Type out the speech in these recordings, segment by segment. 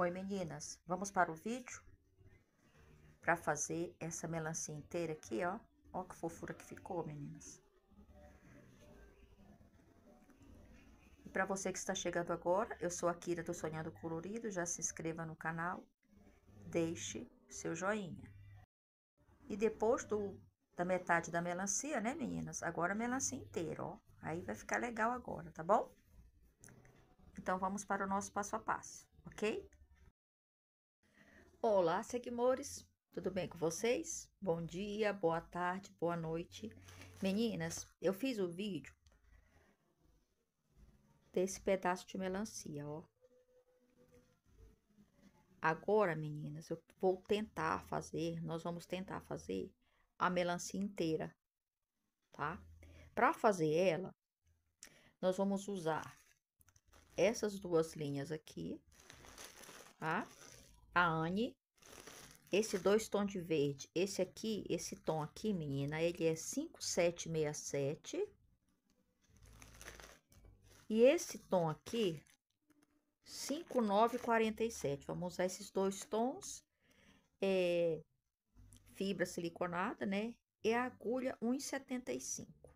Oi meninas, vamos para o vídeo? Para fazer essa melancia inteira aqui, ó. Ó que fofura que ficou, meninas. E para você que está chegando agora, eu sou a Kira do Sonhando Colorido, já se inscreva no canal, deixe seu joinha. E depois do, da metade da melancia, né meninas? Agora a melancia inteira, ó. Aí vai ficar legal agora, tá bom? Então, vamos para o nosso passo a passo, ok? Olá, seguimores, tudo bem com vocês? Bom dia, boa tarde, boa noite. Meninas, eu fiz o vídeo desse pedaço de melancia, ó. Agora, meninas, eu vou tentar fazer, nós vamos tentar fazer a melancia inteira, tá? Para fazer ela, nós vamos usar essas duas linhas aqui, tá? a Anne. Esse dois tons de verde, esse aqui, esse tom aqui, menina, ele é 5767. E esse tom aqui, 5947. Vamos usar esses dois tons. É, fibra siliconada, né? E a agulha 1,75, tá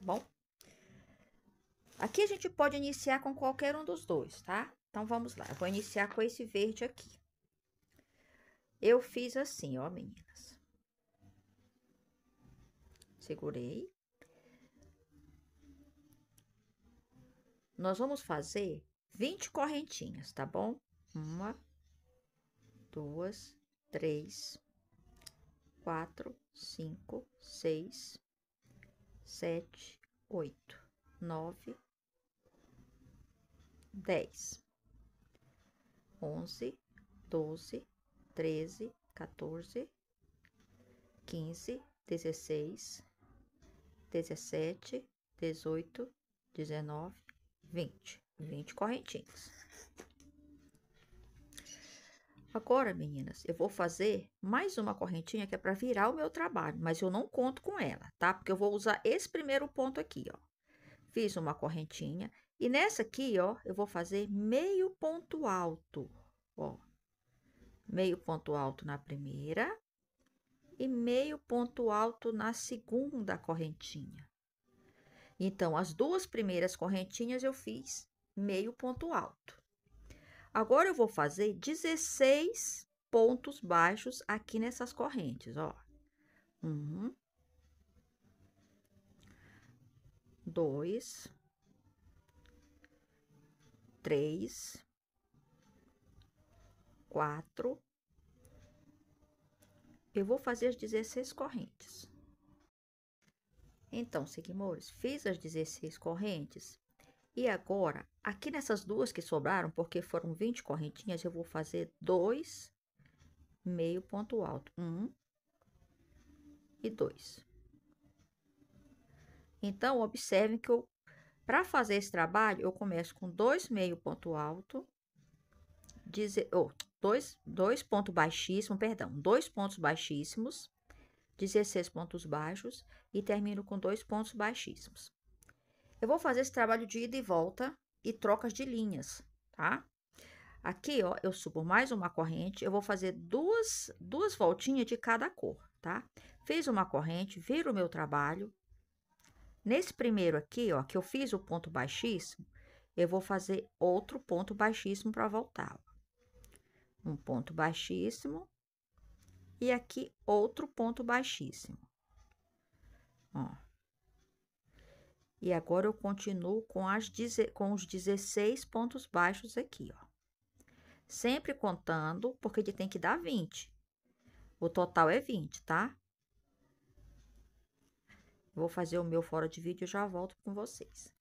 bom? Aqui a gente pode iniciar com qualquer um dos dois, tá? Então, vamos lá. Eu vou iniciar com esse verde aqui. Eu fiz assim, ó, meninas. Segurei. Nós vamos fazer 20 correntinhas, tá bom? Uma, duas, três, quatro, cinco, seis, sete, oito, nove, dez. 11, 12, 13, 14, 15, 16, 17, 18, 19, 20. 20 correntinhas. Agora, meninas, eu vou fazer mais uma correntinha que é para virar o meu trabalho, mas eu não conto com ela, tá? Porque eu vou usar esse primeiro ponto aqui, ó. Fiz uma correntinha e nessa aqui, ó, eu vou fazer meio ponto alto, ó. Meio ponto alto na primeira e meio ponto alto na segunda correntinha. Então, as duas primeiras correntinhas eu fiz meio ponto alto. Agora, eu vou fazer 16 pontos baixos aqui nessas correntes, ó. Um. Dois três, quatro. Eu vou fazer as 16 correntes. Então, seguimores, fiz as 16 correntes. E agora, aqui nessas duas que sobraram, porque foram 20 correntinhas, eu vou fazer dois meio ponto alto. Um e dois. Então, observem que eu para fazer esse trabalho, eu começo com dois meio ponto alto, oh, dois, dois pontos baixíssimos, perdão, dois pontos baixíssimos, 16 pontos baixos e termino com dois pontos baixíssimos. Eu vou fazer esse trabalho de ida e volta e trocas de linhas, tá? Aqui, ó, eu subo mais uma corrente, eu vou fazer duas, duas voltinhas de cada cor, tá? Fiz uma corrente, viro o meu trabalho, Nesse primeiro aqui, ó, que eu fiz o ponto baixíssimo, eu vou fazer outro ponto baixíssimo para voltar. Um ponto baixíssimo e aqui outro ponto baixíssimo. Ó. E agora eu continuo com, as, com os 16 pontos baixos aqui, ó. Sempre contando, porque ele tem que dar 20. O total é 20, tá? vou fazer o meu fora de vídeo e já volto com vocês.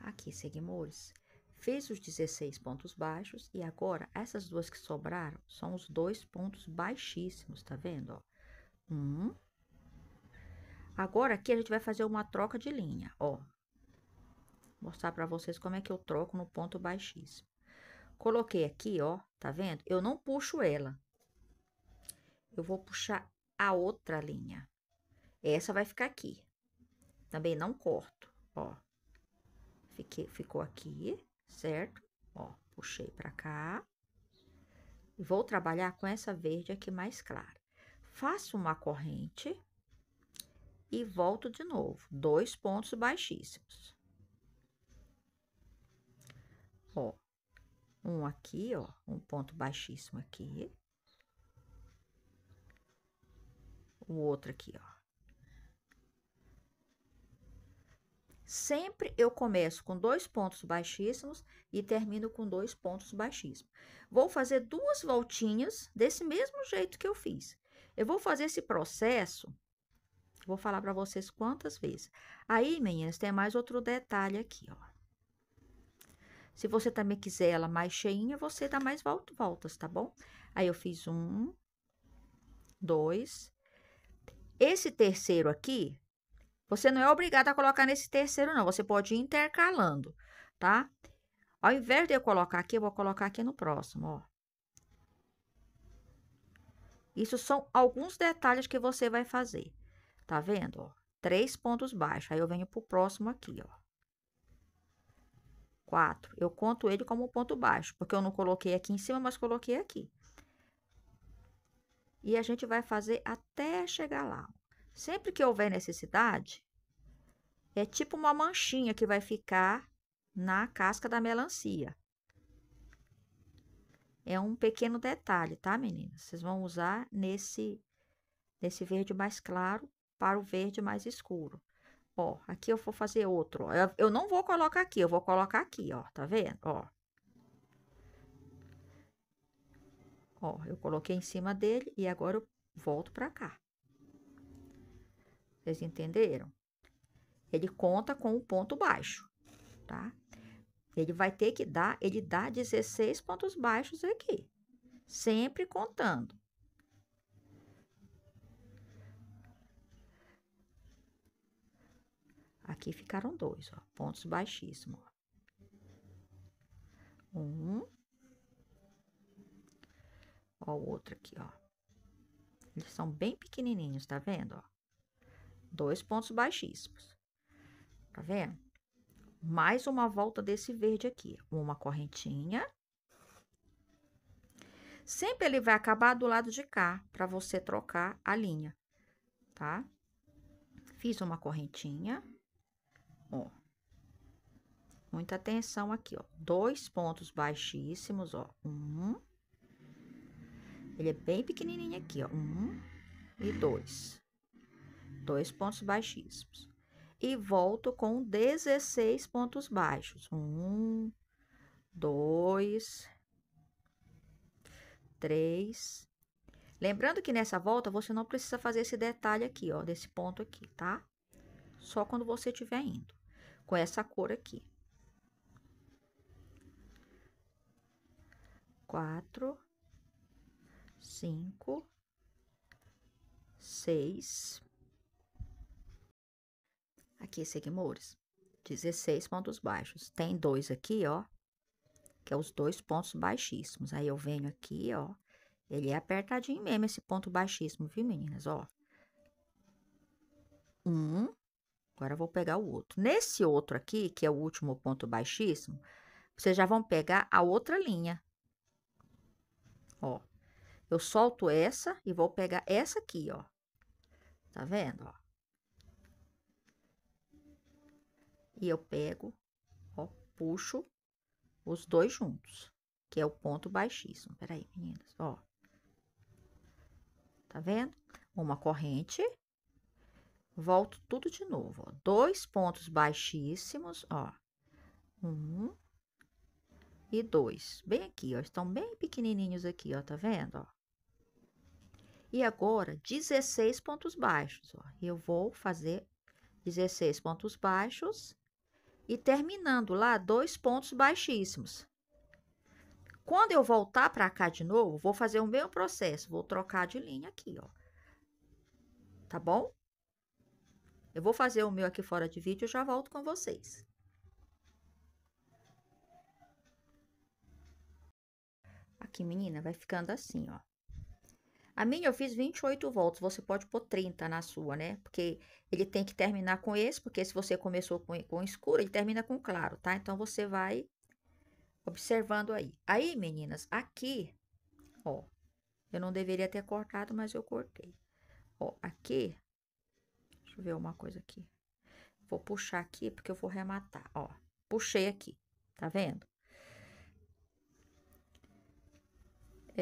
Aqui, seguimores. fez os 16 pontos baixos e agora essas duas que sobraram são os dois pontos baixíssimos, tá vendo? Ó? Um. Agora aqui a gente vai fazer uma troca de linha, ó. Vou mostrar para vocês como é que eu troco no ponto baixíssimo. Coloquei aqui, ó, tá vendo? Eu não puxo ela. Eu vou puxar a outra linha. Essa vai ficar aqui. Também não corto, ó. Fiquei, ficou aqui, certo? Ó, puxei pra cá. E vou trabalhar com essa verde aqui mais clara. Faço uma corrente e volto de novo. Dois pontos baixíssimos. Ó, um aqui, ó, um ponto baixíssimo aqui. O outro aqui, ó. Sempre eu começo com dois pontos baixíssimos e termino com dois pontos baixíssimos. Vou fazer duas voltinhas desse mesmo jeito que eu fiz. Eu vou fazer esse processo, vou falar para vocês quantas vezes. Aí, meninas, tem mais outro detalhe aqui, ó. Se você também quiser ela mais cheinha, você dá mais voltas, tá bom? Aí, eu fiz um, dois. Esse terceiro aqui, você não é obrigado a colocar nesse terceiro, não. Você pode ir intercalando, tá? Ao invés de eu colocar aqui, eu vou colocar aqui no próximo, ó. Isso são alguns detalhes que você vai fazer. Tá vendo, ó? Três pontos baixos. Aí eu venho pro próximo aqui, ó. Quatro. Eu conto ele como um ponto baixo, porque eu não coloquei aqui em cima, mas coloquei aqui. E a gente vai fazer até chegar lá, ó. Sempre que houver necessidade, é tipo uma manchinha que vai ficar na casca da melancia. É um pequeno detalhe, tá, meninas? Vocês vão usar nesse, nesse verde mais claro para o verde mais escuro. Ó, aqui eu vou fazer outro. Eu, eu não vou colocar aqui, eu vou colocar aqui, ó. Tá vendo? Ó. Ó, eu coloquei em cima dele e agora eu volto pra cá. Vocês entenderam? Ele conta com um ponto baixo, tá? Ele vai ter que dar, ele dá 16 pontos baixos aqui, sempre contando. Aqui ficaram dois, ó, pontos baixíssimos. Um. Ó, o outro aqui, ó. Eles são bem pequenininhos, tá vendo, ó? Dois pontos baixíssimos. Tá vendo? Mais uma volta desse verde aqui. Uma correntinha. Sempre ele vai acabar do lado de cá, para você trocar a linha, tá? Fiz uma correntinha. Ó. Muita atenção aqui, ó. Dois pontos baixíssimos, ó. Um. Ele é bem pequenininho aqui, ó. Um e dois dois pontos baixíssimos. E volto com 16 pontos baixos. Um, dois, três. Lembrando que nessa volta você não precisa fazer esse detalhe aqui, ó, desse ponto aqui, tá? Só quando você estiver indo com essa cor aqui. Quatro, cinco, seis, aqui, seguimores. 16 pontos baixos. Tem dois aqui, ó, que é os dois pontos baixíssimos. Aí eu venho aqui, ó, ele é apertadinho mesmo esse ponto baixíssimo, viu, meninas? Ó, um, agora eu vou pegar o outro. Nesse outro aqui, que é o último ponto baixíssimo, vocês já vão pegar a outra linha. Ó, eu solto essa e vou pegar essa aqui, ó. Tá vendo, ó? e eu pego, ó, puxo os dois juntos, que é o ponto baixíssimo. Peraí, meninas, ó. Tá vendo? Uma corrente, volto tudo de novo, ó. Dois pontos baixíssimos, ó. Um e dois, bem aqui, ó. Estão bem pequenininhos aqui, ó, tá vendo, ó? E agora, 16 pontos baixos, ó. Eu vou fazer 16 pontos baixos e terminando lá dois pontos baixíssimos. Quando eu voltar para cá de novo, vou fazer o mesmo processo, vou trocar de linha aqui, ó. Tá bom? Eu vou fazer o meu aqui fora de vídeo e já volto com vocês. Aqui, menina, vai ficando assim, ó. A minha eu fiz 28 voltas, você pode pôr 30 na sua, né? Porque ele tem que terminar com esse, porque se você começou com, com escuro, ele termina com claro, tá? Então, você vai observando aí. Aí, meninas, aqui, ó, eu não deveria ter cortado, mas eu cortei. Ó, aqui, deixa eu ver uma coisa aqui. Vou puxar aqui, porque eu vou rematar, ó. Puxei aqui, tá vendo?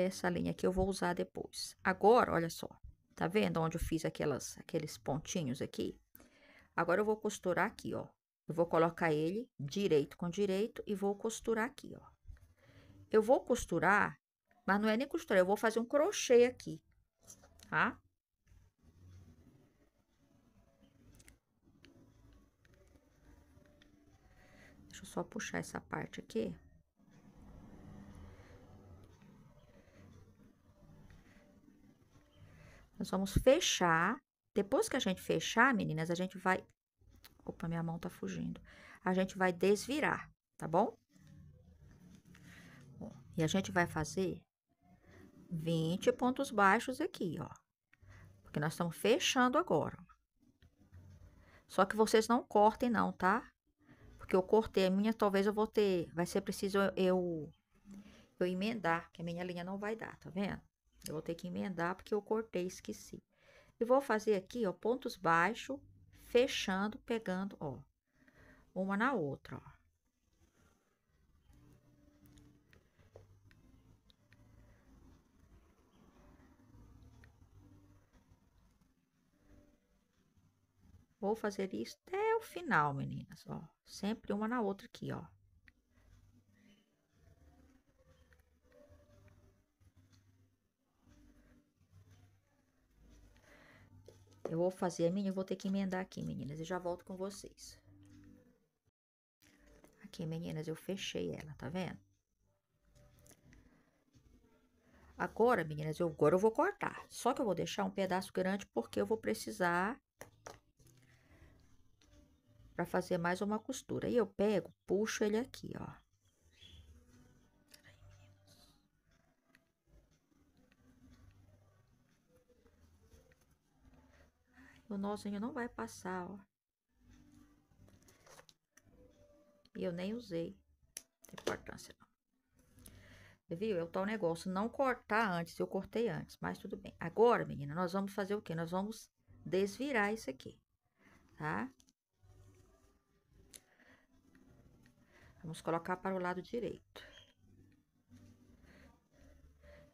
essa linha aqui eu vou usar depois. Agora, olha só, tá vendo onde eu fiz aquelas, aqueles pontinhos aqui? Agora eu vou costurar aqui, ó. Eu vou colocar ele direito com direito e vou costurar aqui, ó. Eu vou costurar, mas não é nem costurar, eu vou fazer um crochê aqui, tá? Deixa eu só puxar essa parte aqui. Nós vamos fechar. Depois que a gente fechar, meninas, a gente vai... Opa, minha mão tá fugindo. A gente vai desvirar, tá bom? bom e a gente vai fazer 20 pontos baixos aqui, ó. Porque nós estamos fechando agora. Só que vocês não cortem não, tá? Porque eu cortei a minha, talvez eu vou ter... Vai ser preciso eu eu emendar, que a minha linha não vai dar, tá vendo? Eu vou ter que emendar porque eu cortei, esqueci. E vou fazer aqui, ó, pontos baixos, fechando, pegando, ó, uma na outra, ó. Vou fazer isso até o final, meninas, ó. Sempre uma na outra aqui, ó. Eu vou fazer a minha, eu vou ter que emendar aqui, meninas, e já volto com vocês. Aqui, meninas, eu fechei ela, tá vendo? Agora, meninas, eu, agora eu vou cortar. Só que eu vou deixar um pedaço grande porque eu vou precisar para fazer mais uma costura. E eu pego, puxo ele aqui, ó. O nozinho não vai passar, ó. E eu nem usei. Não tem importância, não. Viu? É o tal negócio. Não cortar antes. Eu cortei antes, mas tudo bem. Agora, menina, nós vamos fazer o quê? Nós vamos desvirar isso aqui, tá? Vamos colocar para o lado direito.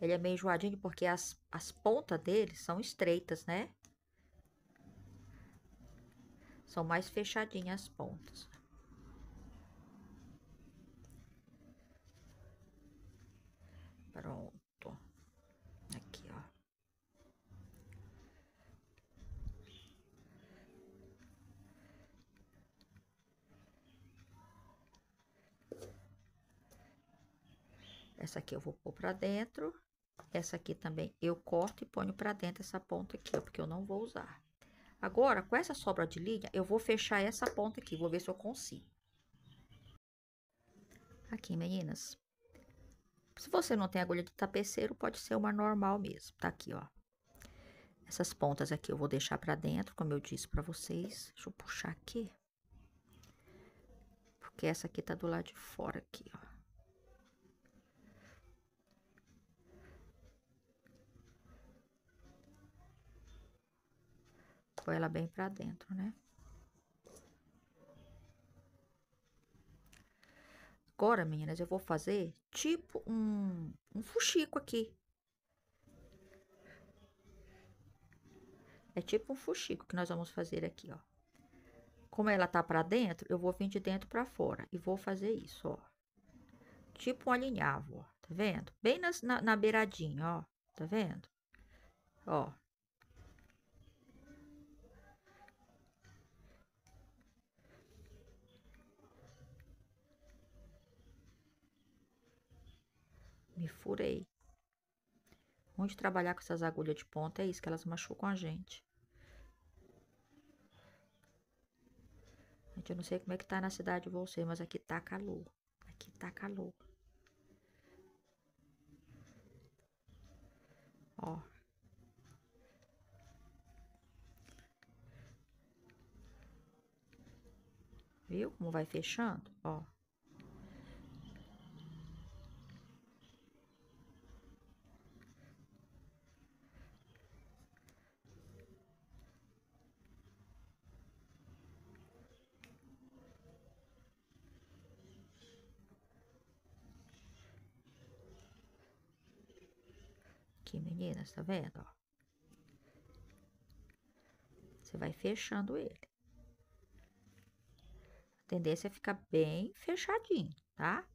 Ele é meio enjoadinho porque as, as pontas dele são estreitas, né? São mais fechadinhas as pontas. Pronto. Aqui, ó. Essa aqui eu vou pôr pra dentro. Essa aqui também eu corto e ponho pra dentro essa ponta aqui, ó, porque eu não vou usar. Agora, com essa sobra de linha, eu vou fechar essa ponta aqui, vou ver se eu consigo. Aqui, meninas. Se você não tem agulha de tapeceiro, pode ser uma normal mesmo, tá aqui, ó. Essas pontas aqui eu vou deixar pra dentro, como eu disse pra vocês. Deixa eu puxar aqui. Porque essa aqui tá do lado de fora aqui, ó. com ela é bem para dentro, né? Agora, meninas, eu vou fazer tipo um, um fuxico aqui. É tipo um fuxico que nós vamos fazer aqui, ó. Como ela tá para dentro, eu vou vir de dentro para fora e vou fazer isso, ó. Tipo um alinhavo, ó. Tá vendo? Bem nas, na, na beiradinha, ó. Tá vendo? Ó, Me furei. Ruim de trabalhar com essas agulhas de ponta é isso, que elas machucam a gente. Gente, eu não sei como é que tá na cidade de você, mas aqui tá calor. Aqui tá calor. Ó. Viu como vai fechando? Ó. aqui, meninas, tá vendo? Ó. Você vai fechando ele. A tendência é ficar bem fechadinho, tá?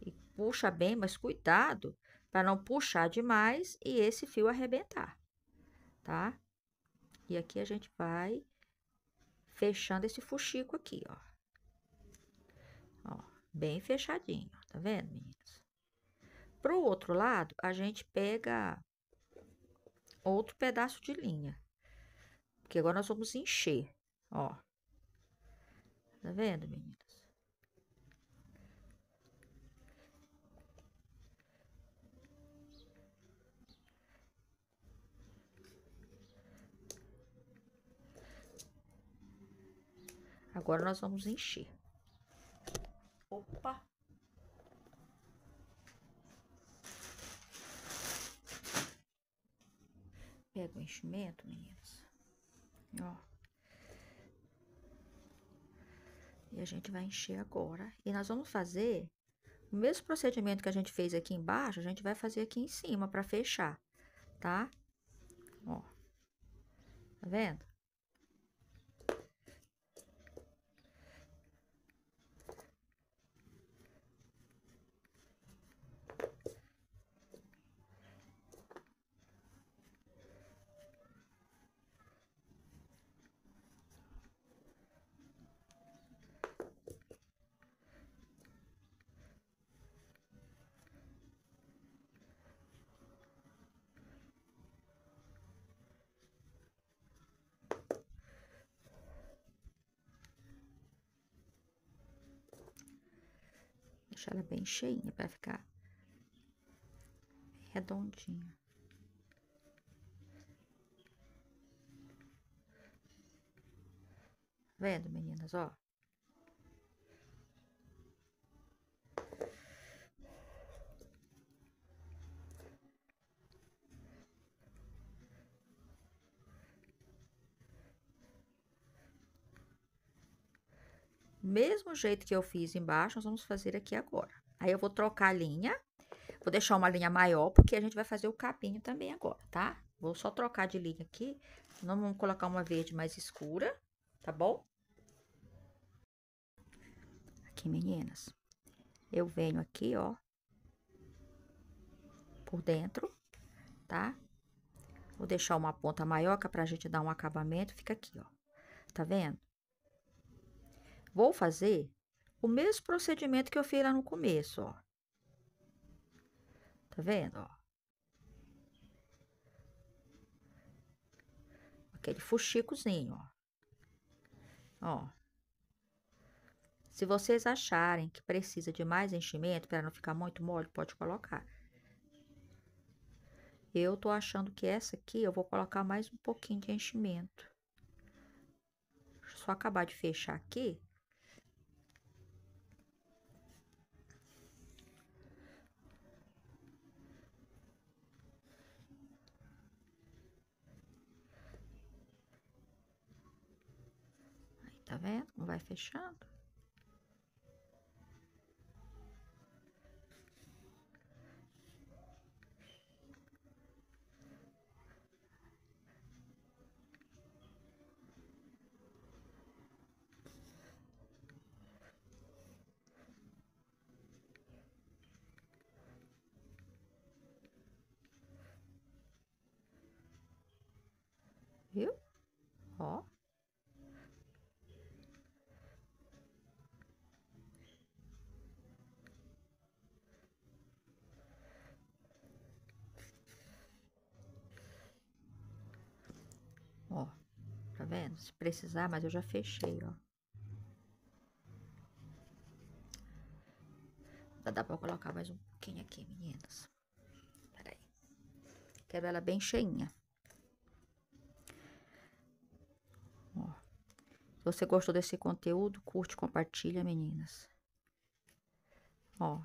E puxa bem, mas cuidado para não puxar demais e esse fio arrebentar, tá? E aqui a gente vai fechando esse fuxico aqui, ó. Ó, bem fechadinho, tá vendo, meninas? Para o outro lado, a gente pega outro pedaço de linha. Porque agora nós vamos encher, ó. Tá vendo, meninas? Agora nós vamos encher. Opa! Pega o enchimento, meninos. Ó. E a gente vai encher agora. E nós vamos fazer o mesmo procedimento que a gente fez aqui embaixo, a gente vai fazer aqui em cima para fechar, tá? Ó. Tá vendo? deixar ela bem cheinha para ficar redondinha. Tá vendo, meninas, ó? mesmo jeito que eu fiz embaixo, nós vamos fazer aqui agora. Aí eu vou trocar a linha, vou deixar uma linha maior, porque a gente vai fazer o capinho também agora, tá? Vou só trocar de linha aqui, não vamos colocar uma verde mais escura, tá bom? Aqui, meninas, eu venho aqui, ó, por dentro, tá? Vou deixar uma ponta maior, que é pra gente dar um acabamento, fica aqui, ó. Tá vendo? Vou fazer o mesmo procedimento que eu fiz lá no começo, ó. Tá vendo, ó? Aquele fuxicozinho, ó. Ó. Se vocês acharem que precisa de mais enchimento para não ficar muito mole, pode colocar. Eu tô achando que essa aqui eu vou colocar mais um pouquinho de enchimento. Deixa eu só acabar de fechar aqui. Tá vendo? Não vai fechando. Viu? Ó. se precisar, mas eu já fechei, ó. Dá pra colocar mais um pouquinho aqui, meninas. Peraí. Quero ela bem cheinha. Ó. Se você gostou desse conteúdo, curte, compartilha, meninas. Ó.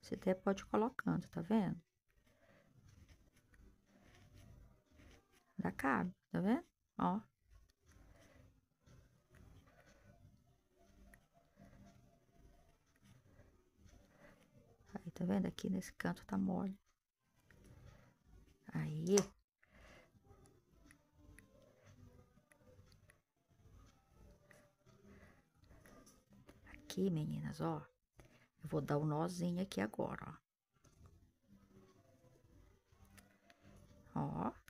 Você até pode ir colocando, tá vendo? Dá cabo, tá vendo? Ó. Aí, tá vendo? Aqui nesse canto tá mole. Aí. Aqui, meninas, ó. Eu vou dar um nozinho aqui agora, ó. Ó.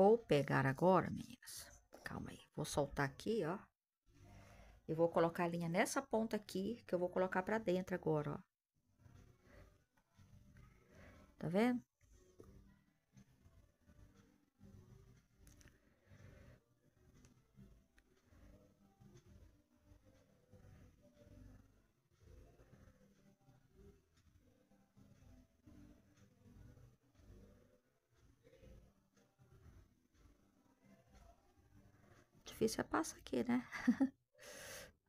Vou pegar agora, meninas. Calma aí. Vou soltar aqui, ó. E vou colocar a linha nessa ponta aqui, que eu vou colocar pra dentro agora, ó. Tá vendo? difícil é passar aqui, né?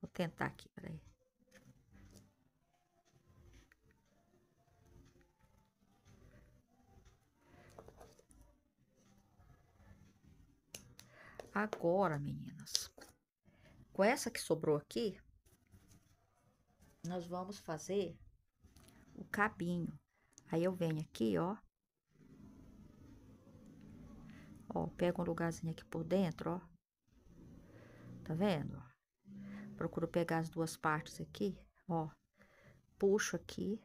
Vou tentar aqui, peraí. Agora, meninas, com essa que sobrou aqui, nós vamos fazer o cabinho. Aí eu venho aqui, ó. Ó, pego um lugarzinho aqui por dentro, ó tá vendo? Procuro pegar as duas partes aqui, ó. Puxo aqui.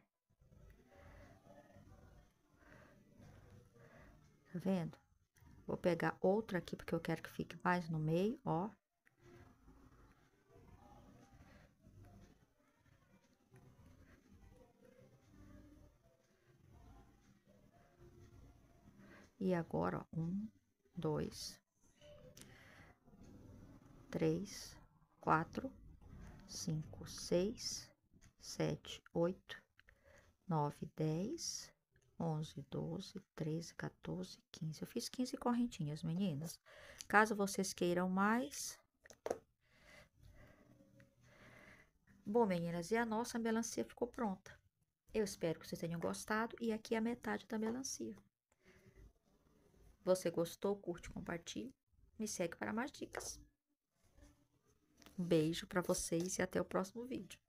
Tá vendo? Vou pegar outra aqui, porque eu quero que fique mais no meio, ó. E agora, ó, um, dois, três, quatro, cinco, seis, sete, oito, nove, dez, onze, doze, treze, 14, quinze. Eu fiz quinze correntinhas, meninas. Caso vocês queiram mais, Bom, meninas, e a nossa melancia ficou pronta. Eu espero que vocês tenham gostado e aqui é a metade da melancia. Você gostou? Curte, compartilhe. Me segue para mais dicas. Um beijo para vocês e até o próximo vídeo.